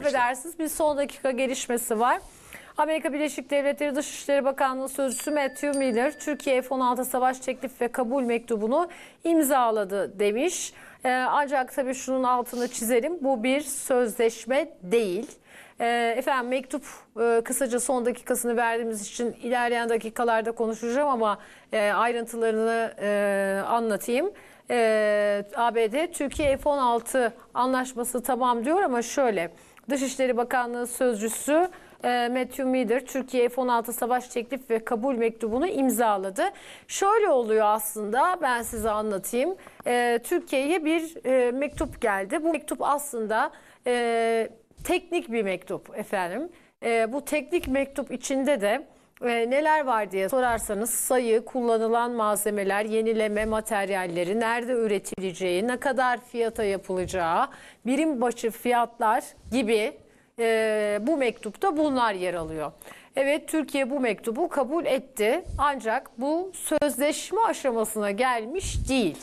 Affedersiniz bir son dakika gelişmesi var. Amerika Birleşik Devletleri Dışişleri Bakanlığı Sözcüsü Matthew Miller, Türkiye F-16 savaş teklif ve kabul mektubunu imzaladı demiş. Ee, ancak tabii şunun altını çizelim, bu bir sözleşme değil. Ee, efendim mektup e, kısaca son dakikasını verdiğimiz için ilerleyen dakikalarda konuşacağım ama e, ayrıntılarını e, anlatayım e, ee, ABD Türkiye F-16 anlaşması tamam diyor ama şöyle Dışişleri Bakanlığı Sözcüsü e, Matthew Miller Türkiye F-16 savaş teklif ve kabul mektubunu imzaladı. Şöyle oluyor aslında ben size anlatayım. E, Türkiye'ye bir e, mektup geldi. Bu mektup aslında e, teknik bir mektup efendim. bu teknik mektup içinde de e, neler var diye sorarsanız sayı, kullanılan malzemeler, yenileme materyalleri, nerede üretileceği, ne kadar fiyata yapılacağı, birim başı fiyatlar gibi e, bu mektupta bunlar yer alıyor. Evet Türkiye bu mektubu kabul etti ancak bu sözleşme aşamasına gelmiş değil.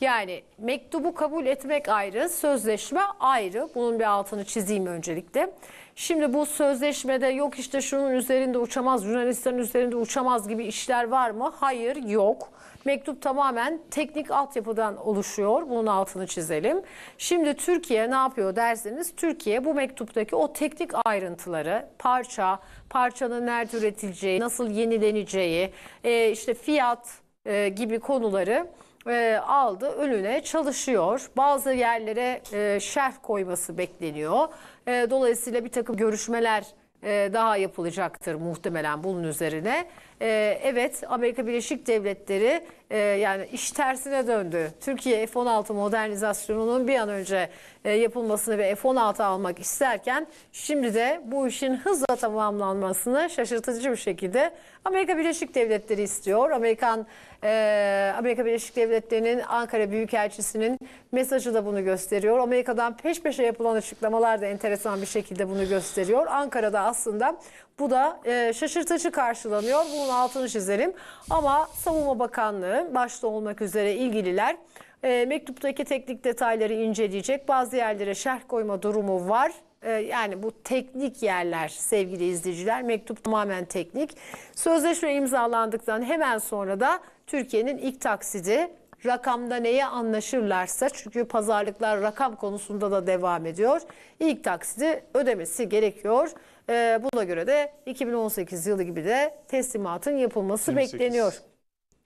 Yani mektubu kabul etmek ayrı, sözleşme ayrı. Bunun bir altını çizeyim öncelikle. Şimdi bu sözleşmede yok işte şunun üzerinde uçamaz, Yunanistan'ın üzerinde uçamaz gibi işler var mı? Hayır, yok. Mektup tamamen teknik altyapıdan oluşuyor. Bunun altını çizelim. Şimdi Türkiye ne yapıyor derseniz, Türkiye bu mektuptaki o teknik ayrıntıları, parça, parçanın gıdanın nerede üretileceği, nasıl yenileneceği, e, işte fiyat e, gibi konuları e, aldı önüne çalışıyor. Bazı yerlere e, şerh koyması bekleniyor. E, dolayısıyla bir takım görüşmeler e, daha yapılacaktır muhtemelen bunun üzerine. E, evet Amerika Birleşik Devletleri e, yani iş tersine döndü. Türkiye F-16 modernizasyonunun bir an önce e, yapılmasını ve F-16 almak isterken şimdi de bu işin hızla tamamlanmasını şaşırtıcı bir şekilde Amerika Birleşik Devletleri istiyor. Amerikan e, Amerika Birleşik Devletleri'nin Ankara Büyükelçisi'nin mesajı da bunu gösteriyor. Amerika'dan peş peşe yapılan açıklamalar da enteresan bir şekilde bunu gösteriyor. Ankara'da aslında bu da e, şaşırtıcı karşılanıyor. Bunun altını çizelim. Ama Savunma Bakanlığı başta olmak üzere ilgililer e, mektuptaki teknik detayları inceleyecek. Bazı yerlere şerh koyma durumu var. E, yani bu teknik yerler sevgili izleyiciler. Mektup tamamen teknik. Sözleşme imzalandıktan hemen sonra da Türkiye'nin ilk taksidi rakamda neye anlaşırlarsa çünkü pazarlıklar rakam konusunda da devam ediyor. İlk taksidi ödemesi gerekiyor. Ee, buna göre de 2018 yılı gibi de teslimatın yapılması 28. bekleniyor.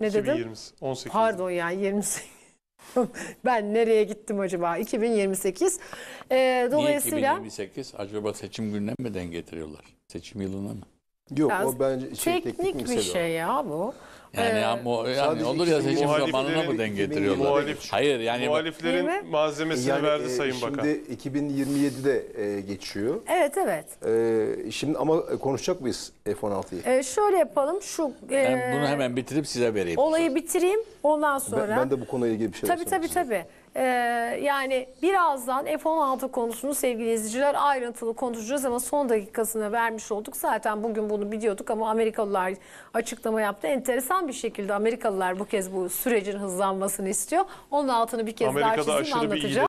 Ne 2020, dedim? 18. Pardon yani 28. ben nereye gittim acaba? 2028. Ee, dolayısıyla Niye 2028 acaba seçim gününe mi denk getiriyorlar? Seçim yılına mı? Yok Biraz o bence şey, teknik, teknik bir şey o. ya bu. Yani, ee, ama, yani Sadece olur ya seçim zamanına mı denk getiriyorlar? Muhalif, Hayır yani. Muhaliflerin mi? malzemesini yani, verdi e, Sayın şimdi Bakan. Şimdi 2027'de e, geçiyor. Evet evet. E, şimdi ama konuşacak mıyız F-16'yı? E, şöyle yapalım şu. E, ben bunu hemen bitirip size vereyim. Olayı bitireyim ondan sonra. Ben, ben de bu konuyla ilgili bir şey Tabii tabii size. tabii. Ee, yani birazdan F-16 konusunu sevgili izleyiciler ayrıntılı konuşacağız ama son dakikasına vermiş olduk. Zaten bugün bunu biliyorduk ama Amerikalılar açıklama yaptı. Enteresan bir şekilde Amerikalılar bu kez bu sürecin hızlanmasını istiyor. Onun altını bir kez Amerika'da daha çizeyim anlatacağım.